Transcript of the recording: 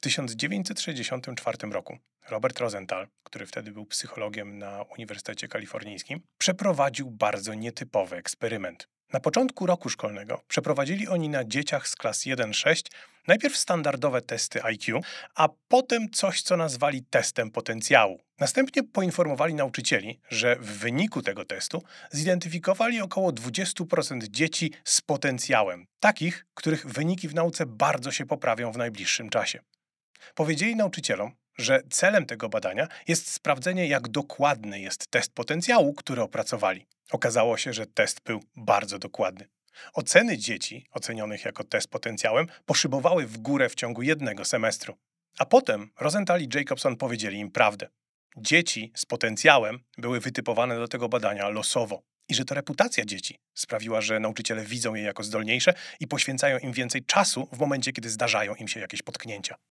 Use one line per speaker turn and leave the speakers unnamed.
W 1964 roku Robert Rosenthal, który wtedy był psychologiem na Uniwersytecie Kalifornijskim, przeprowadził bardzo nietypowy eksperyment. Na początku roku szkolnego przeprowadzili oni na dzieciach z klas 1-6 najpierw standardowe testy IQ, a potem coś, co nazwali testem potencjału. Następnie poinformowali nauczycieli, że w wyniku tego testu zidentyfikowali około 20% dzieci z potencjałem, takich, których wyniki w nauce bardzo się poprawią w najbliższym czasie. Powiedzieli nauczycielom, że celem tego badania jest sprawdzenie, jak dokładny jest test potencjału, który opracowali. Okazało się, że test był bardzo dokładny. Oceny dzieci, ocenionych jako test potencjałem, poszybowały w górę w ciągu jednego semestru. A potem Rosenthal i Jacobson powiedzieli im prawdę. Dzieci z potencjałem były wytypowane do tego badania losowo i że to reputacja dzieci sprawiła, że nauczyciele widzą je jako zdolniejsze i poświęcają im więcej czasu w momencie, kiedy zdarzają im się jakieś potknięcia.